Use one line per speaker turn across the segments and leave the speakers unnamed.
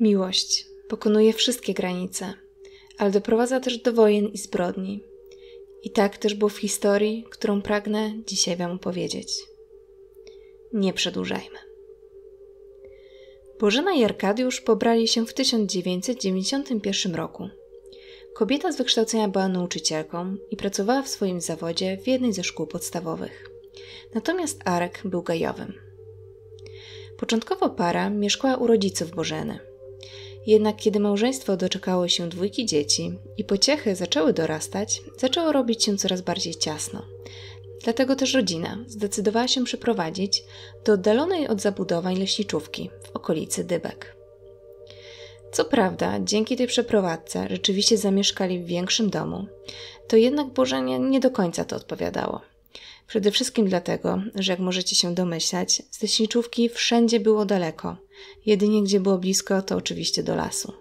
Miłość pokonuje wszystkie granice, ale doprowadza też do wojen i zbrodni. I tak też było w historii, którą pragnę dzisiaj Wam opowiedzieć. Nie przedłużajmy. Bożena i Arkadiusz pobrali się w 1991 roku. Kobieta z wykształcenia była nauczycielką i pracowała w swoim zawodzie w jednej ze szkół podstawowych. Natomiast Arek był gajowym. Początkowo para mieszkała u rodziców Bożeny. Jednak kiedy małżeństwo doczekało się dwójki dzieci i pociechy zaczęły dorastać, zaczęło robić się coraz bardziej ciasno. Dlatego też rodzina zdecydowała się przeprowadzić do oddalonej od zabudowań leśniczówki w okolicy Dybek. Co prawda, dzięki tej przeprowadzce rzeczywiście zamieszkali w większym domu, to jednak Bożenie nie do końca to odpowiadało. Przede wszystkim dlatego, że jak możecie się domyślać, z leśniczówki wszędzie było daleko – Jedynie gdzie było blisko, to oczywiście do lasu.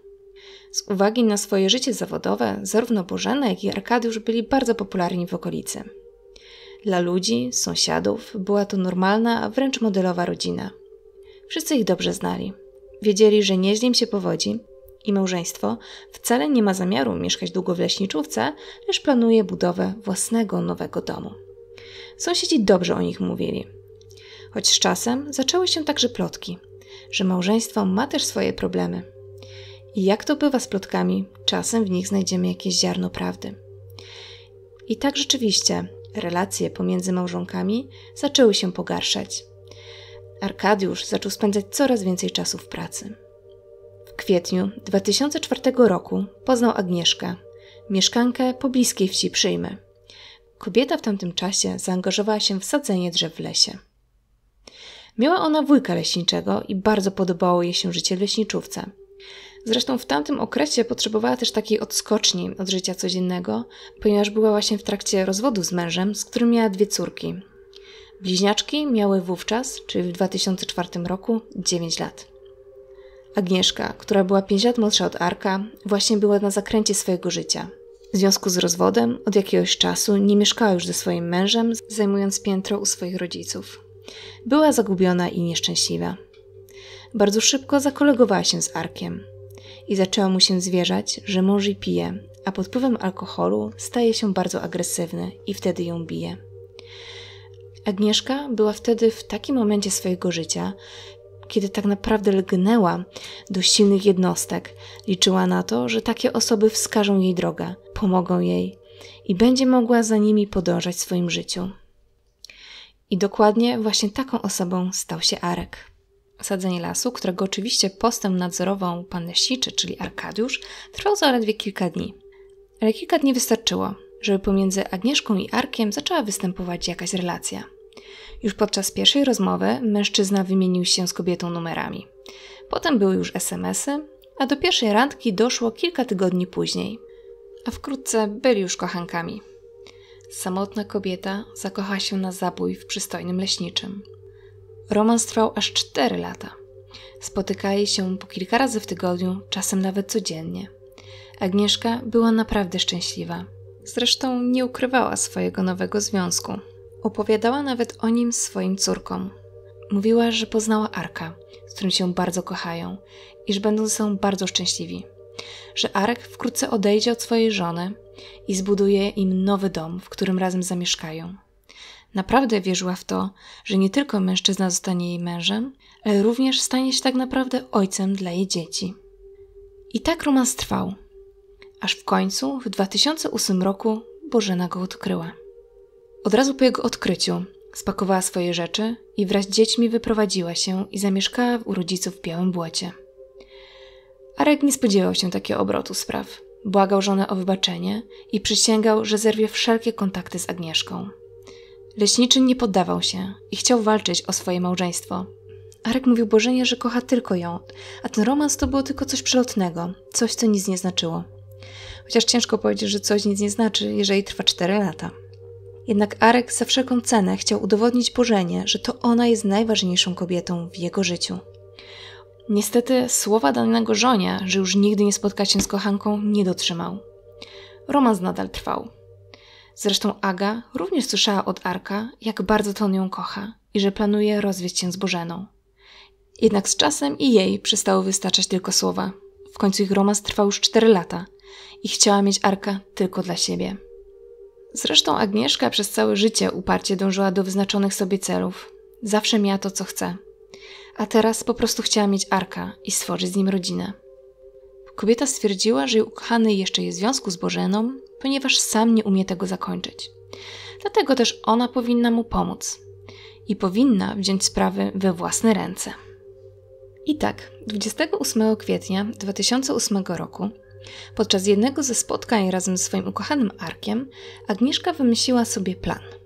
Z uwagi na swoje życie zawodowe, zarówno Bożena, jak i Arkadiusz byli bardzo popularni w okolicy. Dla ludzi, sąsiadów była to normalna, a wręcz modelowa rodzina. Wszyscy ich dobrze znali. Wiedzieli, że nieźle im się powodzi i małżeństwo wcale nie ma zamiaru mieszkać długo w leśniczówce, lecz planuje budowę własnego nowego domu. Sąsiedzi dobrze o nich mówili. Choć z czasem zaczęły się także plotki – że małżeństwo ma też swoje problemy. I jak to bywa z plotkami, czasem w nich znajdziemy jakieś ziarno prawdy. I tak rzeczywiście relacje pomiędzy małżonkami zaczęły się pogarszać. Arkadiusz zaczął spędzać coraz więcej czasu w pracy. W kwietniu 2004 roku poznał Agnieszkę, mieszkankę pobliskiej wsi Przyjmy. Kobieta w tamtym czasie zaangażowała się w sadzenie drzew w lesie. Miała ona wujka leśniczego i bardzo podobało jej się życie w leśniczówce. Zresztą w tamtym okresie potrzebowała też takiej odskoczni od życia codziennego, ponieważ była właśnie w trakcie rozwodu z mężem, z którym miała dwie córki. Bliźniaczki miały wówczas, czyli w 2004 roku, 9 lat. Agnieszka, która była 5 lat młodsza od Arka, właśnie była na zakręcie swojego życia. W związku z rozwodem od jakiegoś czasu nie mieszkała już ze swoim mężem, zajmując piętro u swoich rodziców. Była zagubiona i nieszczęśliwa. Bardzo szybko zakolegowała się z Arkiem i zaczęła mu się zwierzać, że mąż i pije, a pod wpływem alkoholu staje się bardzo agresywny i wtedy ją bije. Agnieszka była wtedy w takim momencie swojego życia, kiedy tak naprawdę lgnęła do silnych jednostek, liczyła na to, że takie osoby wskażą jej drogę, pomogą jej i będzie mogła za nimi podążać w swoim życiu. I dokładnie właśnie taką osobą stał się Arek. Osadzenie lasu, którego oczywiście postęp nadzorował pan leśniczy, czyli Arkadiusz, trwało zaledwie kilka dni. Ale kilka dni wystarczyło, żeby pomiędzy Agnieszką i Arkiem zaczęła występować jakaś relacja. Już podczas pierwszej rozmowy mężczyzna wymienił się z kobietą numerami. Potem były już SMS-y, a do pierwszej randki doszło kilka tygodni później. A wkrótce byli już kochankami samotna kobieta zakocha się na zabój w przystojnym leśniczym. Romans trwał aż 4 lata. Spotykali się po kilka razy w tygodniu, czasem nawet codziennie. Agnieszka była naprawdę szczęśliwa. Zresztą nie ukrywała swojego nowego związku. Opowiadała nawet o nim swoim córkom. Mówiła, że poznała Arka, z którym się bardzo kochają i że będą ze sobą bardzo szczęśliwi że Arek wkrótce odejdzie od swojej żony i zbuduje im nowy dom, w którym razem zamieszkają. Naprawdę wierzyła w to, że nie tylko mężczyzna zostanie jej mężem, ale również stanie się tak naprawdę ojcem dla jej dzieci. I tak romans trwał, aż w końcu w 2008 roku Bożena go odkryła. Od razu po jego odkryciu spakowała swoje rzeczy i wraz z dziećmi wyprowadziła się i zamieszkała u rodziców w Białym Błocie. Arek nie spodziewał się takiego obrotu spraw. Błagał żonę o wybaczenie i przysięgał, że zerwie wszelkie kontakty z Agnieszką. Leśniczy nie poddawał się i chciał walczyć o swoje małżeństwo. Arek mówił Bożenie, że kocha tylko ją, a ten romans to było tylko coś przelotnego, coś, co nic nie znaczyło. Chociaż ciężko powiedzieć, że coś nic nie znaczy, jeżeli trwa 4 lata. Jednak Arek za wszelką cenę chciał udowodnić Bożenie, że to ona jest najważniejszą kobietą w jego życiu. Niestety słowa danego żonie, że już nigdy nie spotka się z kochanką, nie dotrzymał. Romans nadal trwał. Zresztą Aga również słyszała od Arka, jak bardzo to on ją kocha i że planuje rozwieść się z Bożeną. Jednak z czasem i jej przestały wystarczać tylko słowa. W końcu ich romans trwał już 4 lata i chciała mieć Arka tylko dla siebie. Zresztą Agnieszka przez całe życie uparcie dążyła do wyznaczonych sobie celów. Zawsze miała to, co chce – a teraz po prostu chciała mieć Arka i stworzyć z nim rodzinę. Kobieta stwierdziła, że jej ukochany jeszcze jest w związku z Bożeną, ponieważ sam nie umie tego zakończyć. Dlatego też ona powinna mu pomóc i powinna wziąć sprawy we własne ręce. I tak, 28 kwietnia 2008 roku, podczas jednego ze spotkań razem z swoim ukochanym Arkiem, Agnieszka wymyśliła sobie plan –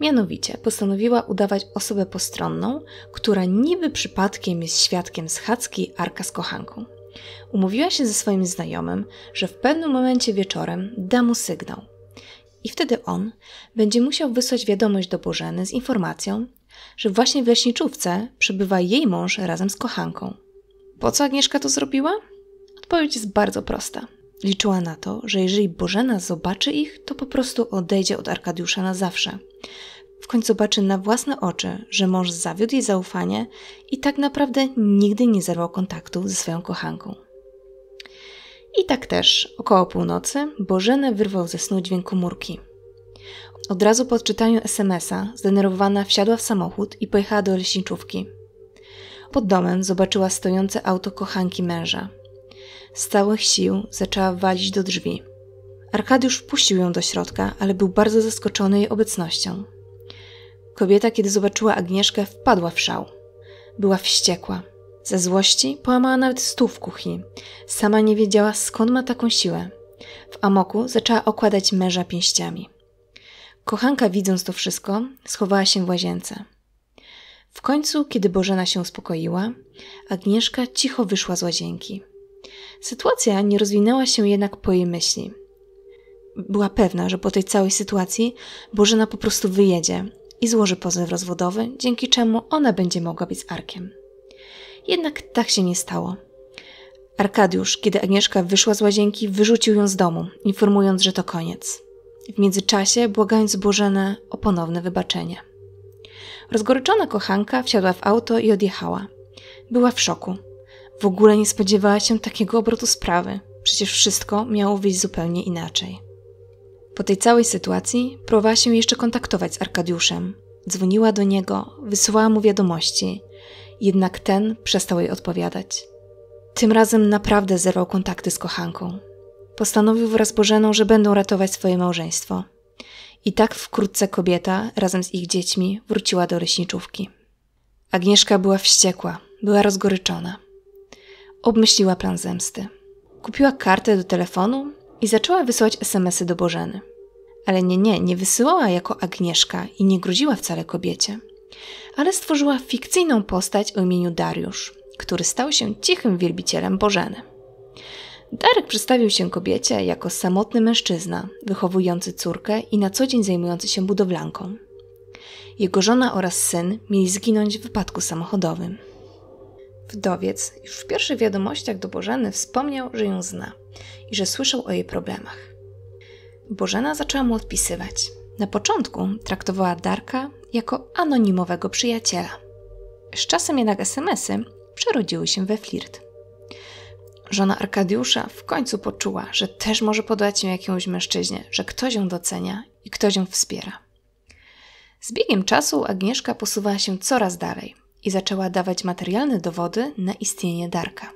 Mianowicie postanowiła udawać osobę postronną, która niby przypadkiem jest świadkiem schadzki Arka z kochanką. Umówiła się ze swoim znajomym, że w pewnym momencie wieczorem da mu sygnał. I wtedy on będzie musiał wysłać wiadomość do Bożeny z informacją, że właśnie w leśniczówce przebywa jej mąż razem z kochanką. Po co Agnieszka to zrobiła? Odpowiedź jest bardzo prosta. Liczyła na to, że jeżeli Bożena zobaczy ich, to po prostu odejdzie od Arkadiusza na zawsze. W końcu zobaczy na własne oczy, że mąż zawiódł jej zaufanie i tak naprawdę nigdy nie zerwał kontaktu ze swoją kochanką. I tak też, około północy, Bożenę wyrwał ze snu dźwięk komórki. Od razu po odczytaniu SMS-a, zdenerwowana wsiadła w samochód i pojechała do leśniczówki. Pod domem zobaczyła stojące auto kochanki męża – z całych sił zaczęła walić do drzwi. Arkadiusz wpuścił ją do środka, ale był bardzo zaskoczony jej obecnością. Kobieta, kiedy zobaczyła Agnieszkę, wpadła w szał. Była wściekła. Ze złości połamała nawet stół w kuchni. Sama nie wiedziała, skąd ma taką siłę. W amoku zaczęła okładać męża pięściami. Kochanka, widząc to wszystko, schowała się w łazience. W końcu, kiedy Bożena się uspokoiła, Agnieszka cicho wyszła z łazienki. Sytuacja nie rozwinęła się jednak po jej myśli. Była pewna, że po tej całej sytuacji Bożena po prostu wyjedzie i złoży pozew rozwodowy, dzięki czemu ona będzie mogła być z Arkiem. Jednak tak się nie stało. Arkadiusz, kiedy Agnieszka wyszła z łazienki, wyrzucił ją z domu, informując, że to koniec. W międzyczasie błagając Bożenę o ponowne wybaczenie. Rozgoryczona kochanka wsiadła w auto i odjechała. Była w szoku. W ogóle nie spodziewała się takiego obrotu sprawy. Przecież wszystko miało wyjść zupełnie inaczej. Po tej całej sytuacji próbowała się jeszcze kontaktować z Arkadiuszem. Dzwoniła do niego, wysyłała mu wiadomości, jednak ten przestał jej odpowiadać. Tym razem naprawdę zerwał kontakty z kochanką. Postanowił wraz z Bożeną, że będą ratować swoje małżeństwo. I tak wkrótce kobieta, razem z ich dziećmi, wróciła do leśniczówki. Agnieszka była wściekła, była rozgoryczona. Obmyśliła plan zemsty. Kupiła kartę do telefonu i zaczęła wysyłać SMSy do Bożeny. Ale nie, nie, nie wysyłała jako Agnieszka i nie gruziła wcale kobiecie. Ale stworzyła fikcyjną postać o imieniu Dariusz, który stał się cichym wielbicielem Bożeny. Darek przedstawił się kobiecie jako samotny mężczyzna, wychowujący córkę i na co dzień zajmujący się budowlanką. Jego żona oraz syn mieli zginąć w wypadku samochodowym. Wdowiec już w pierwszych wiadomościach do Bożeny wspomniał, że ją zna i że słyszał o jej problemach. Bożena zaczęła mu odpisywać. Na początku traktowała Darka jako anonimowego przyjaciela. Z czasem jednak SMSy przerodziły się we flirt. Żona Arkadiusza w końcu poczuła, że też może podać się jakiemuś mężczyźnie, że ktoś ją docenia i ktoś ją wspiera. Z biegiem czasu Agnieszka posuwała się coraz dalej – i zaczęła dawać materialne dowody na istnienie Darka.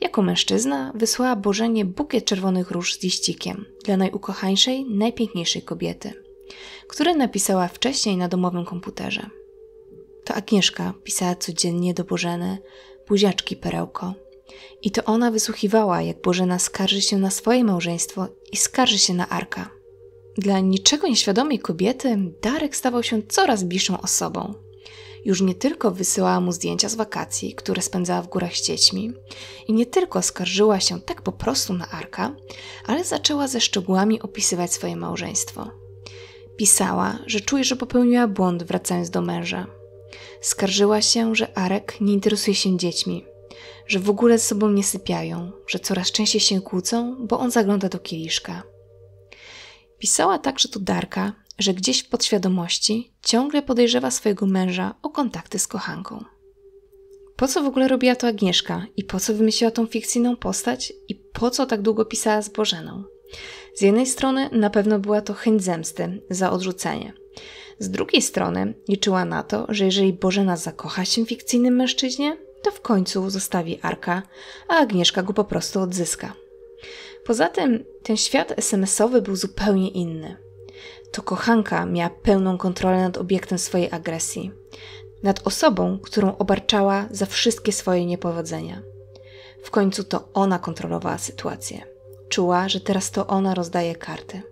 Jako mężczyzna wysłała Bożenie bukiet czerwonych róż z liścikiem dla najukochańszej, najpiękniejszej kobiety, które napisała wcześniej na domowym komputerze. To Agnieszka pisała codziennie do Bożeny buziaczki perełko. I to ona wysłuchiwała, jak Bożena skarży się na swoje małżeństwo i skarży się na Arka. Dla niczego nieświadomej kobiety Darek stawał się coraz bliższą osobą, już nie tylko wysyłała mu zdjęcia z wakacji, które spędzała w górach z dziećmi, i nie tylko skarżyła się tak po prostu na Arka, ale zaczęła ze szczegółami opisywać swoje małżeństwo. Pisała, że czuje, że popełniła błąd wracając do męża. Skarżyła się, że Arek nie interesuje się dziećmi, że w ogóle ze sobą nie sypiają, że coraz częściej się kłócą, bo on zagląda do kieliszka. Pisała także do Darka, że gdzieś w podświadomości ciągle podejrzewa swojego męża o kontakty z kochanką. Po co w ogóle robiła to Agnieszka i po co wymyśliła tą fikcyjną postać i po co tak długo pisała z Bożeną? Z jednej strony na pewno była to chęć zemsty za odrzucenie. Z drugiej strony liczyła na to, że jeżeli Bożena zakocha się w fikcyjnym mężczyźnie, to w końcu zostawi Arka, a Agnieszka go po prostu odzyska. Poza tym ten świat SMS-owy był zupełnie inny to kochanka miała pełną kontrolę nad obiektem swojej agresji, nad osobą, którą obarczała za wszystkie swoje niepowodzenia. W końcu to ona kontrolowała sytuację. Czuła, że teraz to ona rozdaje karty.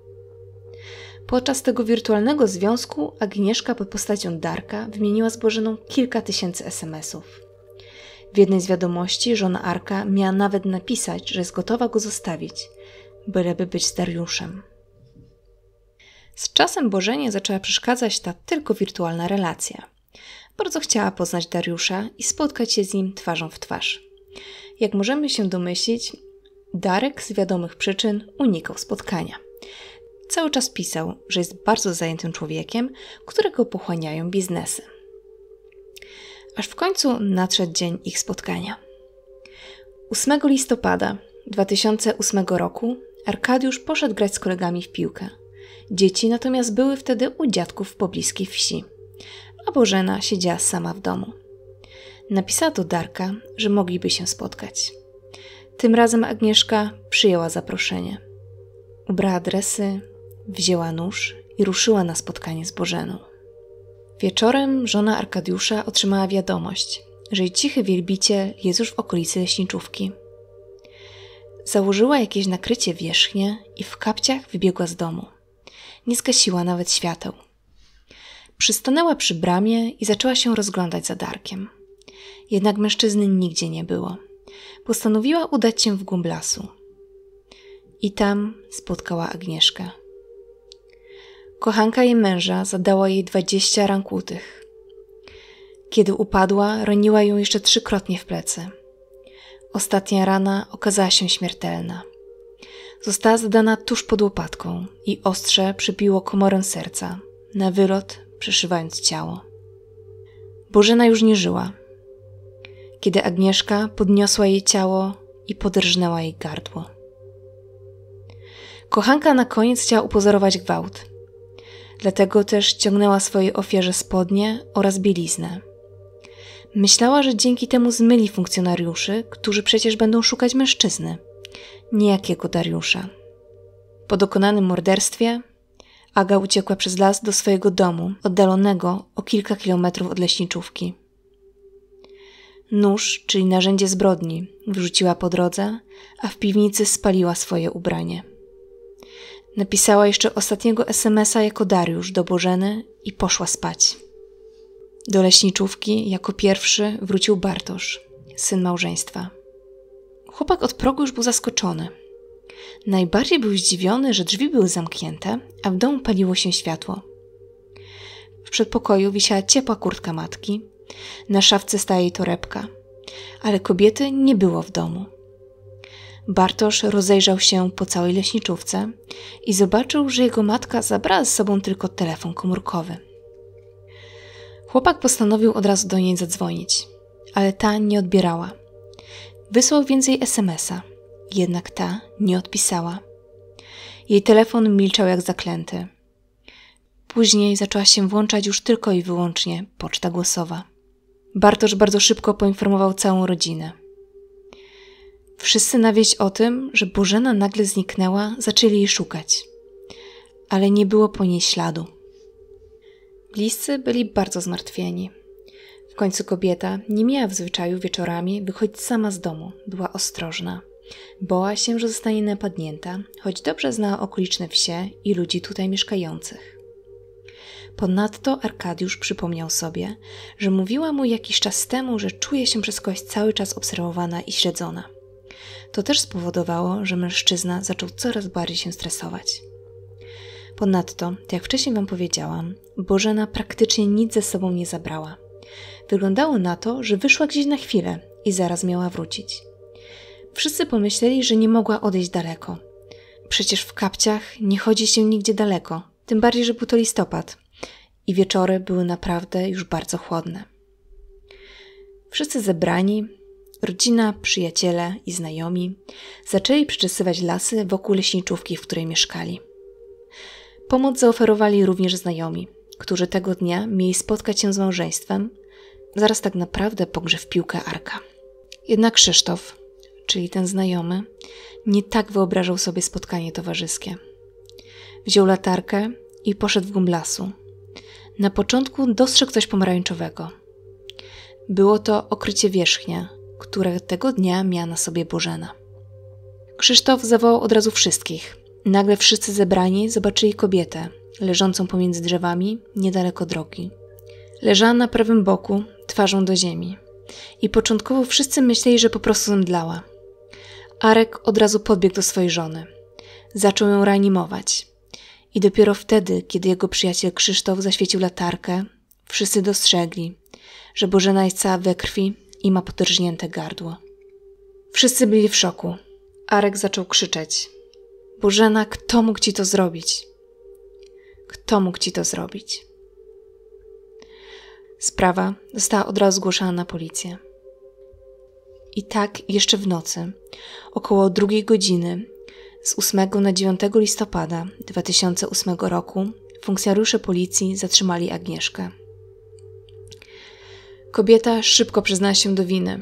Podczas tego wirtualnego związku Agnieszka pod postacią Darka wymieniła z Bożeną kilka tysięcy SMS-ów. W jednej z wiadomości żona Arka miała nawet napisać, że jest gotowa go zostawić, byleby być z Dariuszem. Z czasem Bożenie zaczęła przeszkadzać ta tylko wirtualna relacja. Bardzo chciała poznać Dariusza i spotkać się z nim twarzą w twarz. Jak możemy się domyślić, Darek z wiadomych przyczyn unikał spotkania. Cały czas pisał, że jest bardzo zajętym człowiekiem, którego pochłaniają biznesy. Aż w końcu nadszedł dzień ich spotkania. 8 listopada 2008 roku Arkadiusz poszedł grać z kolegami w piłkę – Dzieci natomiast były wtedy u dziadków w pobliskiej wsi, a Bożena siedziała sama w domu. Napisała do Darka, że mogliby się spotkać. Tym razem Agnieszka przyjęła zaproszenie. Ubrała dresy, wzięła nóż i ruszyła na spotkanie z Bożeną. Wieczorem żona Arkadiusza otrzymała wiadomość, że jej cichy wielbiciel jest już w okolicy leśniczówki. Założyła jakieś nakrycie wierzchnie i w kapciach wybiegła z domu nie zgasiła nawet świateł. Przystanęła przy bramie i zaczęła się rozglądać za Darkiem. Jednak mężczyzny nigdzie nie było. Postanowiła udać się w głąb lasu. I tam spotkała Agnieszkę. Kochanka jej męża zadała jej dwadzieścia rankutych. Kiedy upadła, roniła ją jeszcze trzykrotnie w plecy. Ostatnia rana okazała się śmiertelna została zadana tuż pod łopatką i ostrze przybiło komorę serca, na wylot przeszywając ciało. Bożena już nie żyła. Kiedy Agnieszka podniosła jej ciało i podrżnęła jej gardło. Kochanka na koniec chciała upozorować gwałt. Dlatego też ciągnęła swojej ofierze spodnie oraz bieliznę. Myślała, że dzięki temu zmyli funkcjonariuszy, którzy przecież będą szukać mężczyzny niejakiego Dariusza. Po dokonanym morderstwie Aga uciekła przez las do swojego domu, oddalonego o kilka kilometrów od leśniczówki. Nóż, czyli narzędzie zbrodni, wrzuciła po drodze, a w piwnicy spaliła swoje ubranie. Napisała jeszcze ostatniego SMS-a jako Dariusz do Bożeny i poszła spać. Do leśniczówki jako pierwszy wrócił Bartosz, syn małżeństwa. Chłopak od progu już był zaskoczony. Najbardziej był zdziwiony, że drzwi były zamknięte, a w domu paliło się światło. W przedpokoju wisiała ciepła kurtka matki, na szafce stała jej torebka, ale kobiety nie było w domu. Bartosz rozejrzał się po całej leśniczówce i zobaczył, że jego matka zabrała z sobą tylko telefon komórkowy. Chłopak postanowił od razu do niej zadzwonić, ale ta nie odbierała. Wysłał więc jej SMS-a, jednak ta nie odpisała. Jej telefon milczał jak zaklęty. Później zaczęła się włączać już tylko i wyłącznie poczta głosowa. Bartosz bardzo szybko poinformował całą rodzinę. Wszyscy na wieść o tym, że Bożena nagle zniknęła, zaczęli jej szukać. Ale nie było po niej śladu. Bliscy byli bardzo zmartwieni końcu kobieta nie miała w zwyczaju wieczorami wychodzić sama z domu, była ostrożna. Boła się, że zostanie napadnięta, choć dobrze znała okoliczne wsie i ludzi tutaj mieszkających. Ponadto Arkadiusz przypomniał sobie, że mówiła mu jakiś czas temu, że czuje się przez kogoś cały czas obserwowana i śledzona. To też spowodowało, że mężczyzna zaczął coraz bardziej się stresować. Ponadto, jak wcześniej Wam powiedziałam, Bożena praktycznie nic ze sobą nie zabrała. Wyglądało na to, że wyszła gdzieś na chwilę i zaraz miała wrócić. Wszyscy pomyśleli, że nie mogła odejść daleko. Przecież w kapciach nie chodzi się nigdzie daleko, tym bardziej, że był to listopad i wieczory były naprawdę już bardzo chłodne. Wszyscy zebrani, rodzina, przyjaciele i znajomi, zaczęli przeczesywać lasy wokół leśniczówki, w której mieszkali. Pomoc zaoferowali również znajomi, którzy tego dnia mieli spotkać się z małżeństwem, zaraz tak naprawdę pogrze w piłkę Arka. Jednak Krzysztof, czyli ten znajomy, nie tak wyobrażał sobie spotkanie towarzyskie. Wziął latarkę i poszedł w głąb lasu. Na początku dostrzegł coś pomarańczowego. Było to okrycie wierzchnia, które tego dnia miała na sobie Bożena. Krzysztof zawołał od razu wszystkich. Nagle wszyscy zebrani zobaczyli kobietę, leżącą pomiędzy drzewami, niedaleko drogi. Leżała na prawym boku, twarzą do ziemi. I początkowo wszyscy myśleli, że po prostu zemdlała. Arek od razu podbiegł do swojej żony. Zaczął ją reanimować. I dopiero wtedy, kiedy jego przyjaciel Krzysztof zaświecił latarkę, wszyscy dostrzegli, że Bożena jest cała we krwi i ma podrżnięte gardło. Wszyscy byli w szoku. Arek zaczął krzyczeć. Bożena, kto mógł ci to zrobić? Kto mógł ci to zrobić? Sprawa została od razu zgłoszona na policję. I tak jeszcze w nocy, około drugiej godziny, z 8 na 9 listopada 2008 roku, funkcjonariusze policji zatrzymali Agnieszkę. Kobieta szybko przyznała się do winy,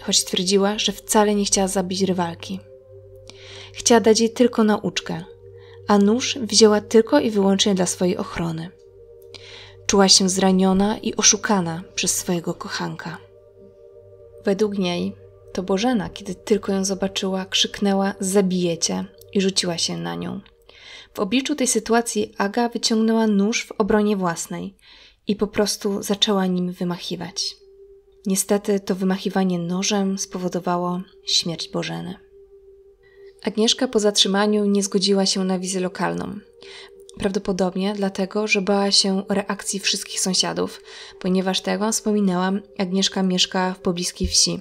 choć twierdziła, że wcale nie chciała zabić rywalki. Chciała dać jej tylko nauczkę, a nóż wzięła tylko i wyłącznie dla swojej ochrony. Czuła się zraniona i oszukana przez swojego kochanka. Według niej to Bożena, kiedy tylko ją zobaczyła, krzyknęła: Zabijecie! i rzuciła się na nią. W obliczu tej sytuacji Aga wyciągnęła nóż w obronie własnej i po prostu zaczęła nim wymachiwać. Niestety to wymachiwanie nożem spowodowało śmierć Bożeny. Agnieszka po zatrzymaniu nie zgodziła się na wizję lokalną. Prawdopodobnie dlatego, że bała się reakcji wszystkich sąsiadów, ponieważ tak jak wam wspominałam, Agnieszka mieszka w pobliskiej wsi.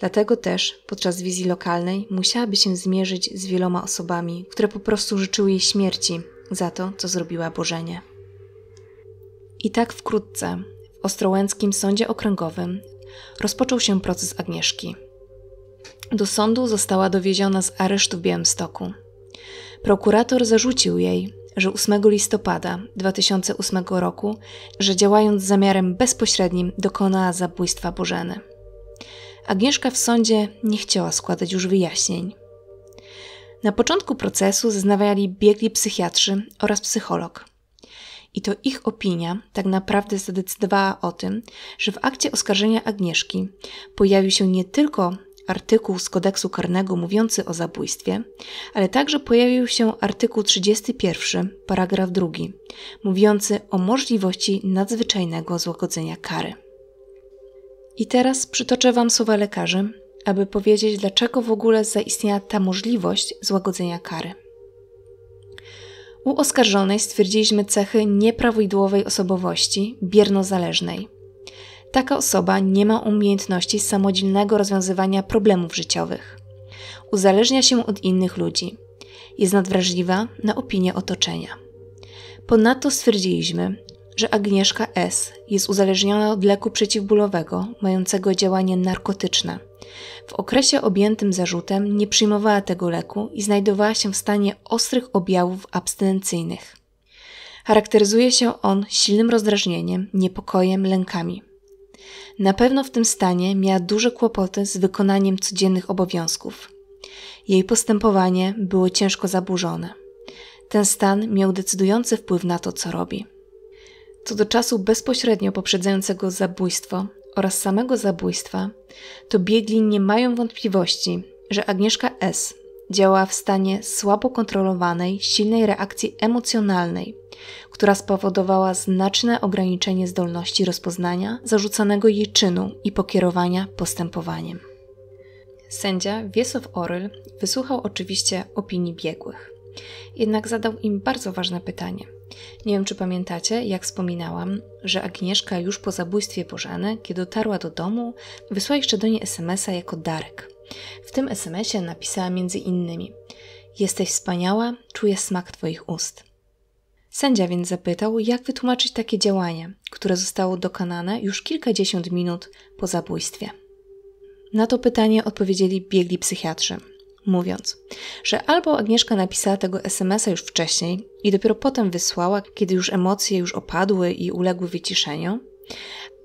Dlatego też podczas wizji lokalnej musiałaby się zmierzyć z wieloma osobami, które po prostu życzyły jej śmierci za to, co zrobiła Bożenie. I tak wkrótce w Ostrołęckim Sądzie Okręgowym rozpoczął się proces Agnieszki. Do sądu została dowieziona z aresztu w Białymstoku. Prokurator zarzucił jej, że 8 listopada 2008 roku, że działając z zamiarem bezpośrednim dokonała zabójstwa Bożeny. Agnieszka w sądzie nie chciała składać już wyjaśnień. Na początku procesu zeznawiali biegli psychiatrzy oraz psycholog. I to ich opinia tak naprawdę zadecydowała o tym, że w akcie oskarżenia Agnieszki pojawił się nie tylko artykuł z kodeksu karnego mówiący o zabójstwie, ale także pojawił się artykuł 31, paragraf 2, mówiący o możliwości nadzwyczajnego złagodzenia kary. I teraz przytoczę Wam słowa lekarzy, aby powiedzieć, dlaczego w ogóle zaistniała ta możliwość złagodzenia kary. U oskarżonej stwierdziliśmy cechy nieprawidłowej osobowości biernozależnej – taka osoba nie ma umiejętności samodzielnego rozwiązywania problemów życiowych. Uzależnia się od innych ludzi. Jest nadwrażliwa na opinie otoczenia. Ponadto stwierdziliśmy, że Agnieszka S. jest uzależniona od leku przeciwbólowego mającego działanie narkotyczne. W okresie objętym zarzutem nie przyjmowała tego leku i znajdowała się w stanie ostrych objawów abstynencyjnych. Charakteryzuje się on silnym rozdrażnieniem, niepokojem, lękami. Na pewno w tym stanie miała duże kłopoty z wykonaniem codziennych obowiązków. Jej postępowanie było ciężko zaburzone. Ten stan miał decydujący wpływ na to, co robi. Co do czasu bezpośrednio poprzedzającego zabójstwo oraz samego zabójstwa, to biegli nie mają wątpliwości, że Agnieszka S działa w stanie słabo kontrolowanej, silnej reakcji emocjonalnej, która spowodowała znaczne ograniczenie zdolności rozpoznania zarzucanego jej czynu i pokierowania postępowaniem. Sędzia Wiesław Oryl wysłuchał oczywiście opinii biegłych. Jednak zadał im bardzo ważne pytanie. Nie wiem, czy pamiętacie, jak wspominałam, że Agnieszka już po zabójstwie Bożeny, kiedy dotarła do domu, wysłała jeszcze do niej SMS-a jako darek. W tym SMS-ie napisała między innymi: Jesteś wspaniała, czuję smak Twoich ust. Sędzia więc zapytał, jak wytłumaczyć takie działanie, które zostało dokonane już kilkadziesiąt minut po zabójstwie. Na to pytanie odpowiedzieli biegli psychiatrzy, mówiąc, że albo Agnieszka napisała tego SMS-a już wcześniej i dopiero potem wysłała, kiedy już emocje już opadły i uległy wyciszeniu,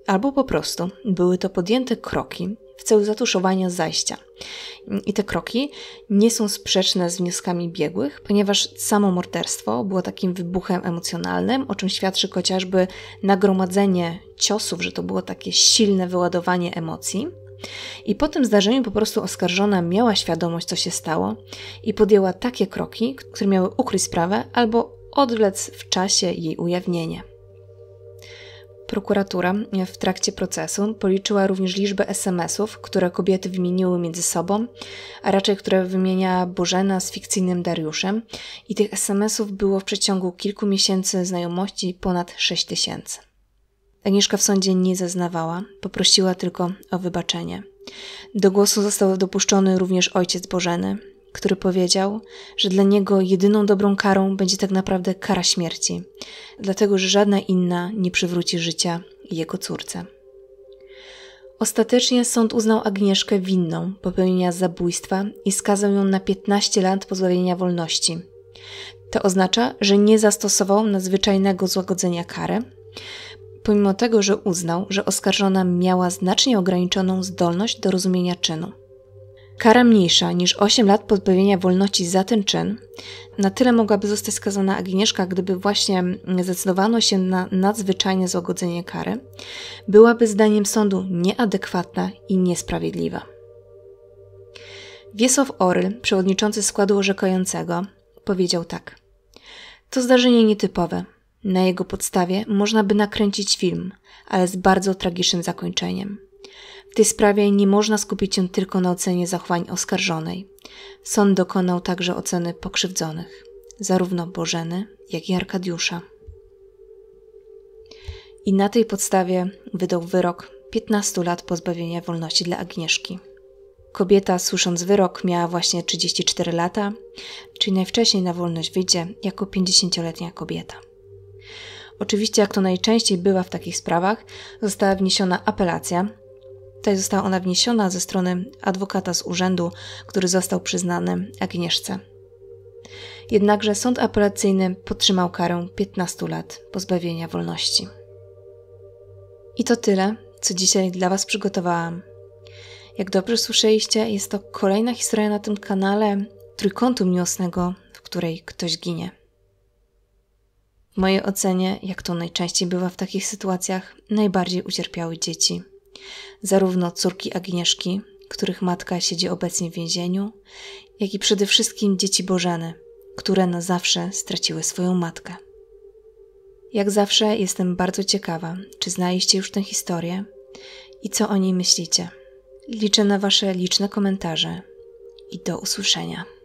albo po prostu były to podjęte kroki, w celu zatuszowania zajścia. I te kroki nie są sprzeczne z wnioskami biegłych, ponieważ samo morderstwo było takim wybuchem emocjonalnym, o czym świadczy chociażby nagromadzenie ciosów, że to było takie silne wyładowanie emocji. I po tym zdarzeniu po prostu oskarżona miała świadomość, co się stało i podjęła takie kroki, które miały ukryć sprawę albo odwlec w czasie jej ujawnienie. Prokuratura w trakcie procesu policzyła również liczbę SMS-ów, które kobiety wymieniły między sobą, a raczej które wymienia Bożena z fikcyjnym Dariuszem i tych SMS-ów było w przeciągu kilku miesięcy znajomości ponad 6 tysięcy. Agnieszka w sądzie nie zeznawała, poprosiła tylko o wybaczenie. Do głosu został dopuszczony również ojciec Bożeny, który powiedział, że dla niego jedyną dobrą karą będzie tak naprawdę kara śmierci, dlatego że żadna inna nie przywróci życia jego córce. Ostatecznie sąd uznał Agnieszkę winną popełnienia zabójstwa i skazał ją na 15 lat pozbawienia wolności. To oznacza, że nie zastosował nadzwyczajnego złagodzenia kary, pomimo tego, że uznał, że oskarżona miała znacznie ograniczoną zdolność do rozumienia czynu. Kara mniejsza niż 8 lat pozbawienia wolności za ten czyn. Na tyle mogłaby zostać skazana Agnieszka, gdyby właśnie zdecydowano się na nadzwyczajne złagodzenie kary. Byłaby zdaniem sądu nieadekwatna i niesprawiedliwa. Wiesław Oryl, przewodniczący składu orzekającego, powiedział tak. To zdarzenie nietypowe. Na jego podstawie można by nakręcić film, ale z bardzo tragicznym zakończeniem tej sprawie nie można skupić się tylko na ocenie zachowań oskarżonej. Sąd dokonał także oceny pokrzywdzonych, zarówno Bożeny, jak i Arkadiusza. I na tej podstawie wydał wyrok 15 lat pozbawienia wolności dla Agnieszki. Kobieta, słysząc wyrok, miała właśnie 34 lata, czyli najwcześniej na wolność wyjdzie jako 50-letnia kobieta. Oczywiście, jak to najczęściej bywa w takich sprawach, została wniesiona apelacja, Tutaj została ona wniesiona ze strony adwokata z urzędu, który został przyznany Agnieszce. Jednakże sąd apelacyjny podtrzymał karę 15 lat pozbawienia wolności. I to tyle, co dzisiaj dla Was przygotowałam. Jak dobrze słyszeliście, jest to kolejna historia na tym kanale trójkątu miłosnego, w której ktoś ginie. W mojej ocenie, jak to najczęściej bywa w takich sytuacjach, najbardziej ucierpiały dzieci. Zarówno córki Agnieszki, których matka siedzi obecnie w więzieniu, jak i przede wszystkim dzieci Bożeny, które na zawsze straciły swoją matkę. Jak zawsze jestem bardzo ciekawa, czy znaliście już tę historię i co o niej myślicie. Liczę na Wasze liczne komentarze i do usłyszenia.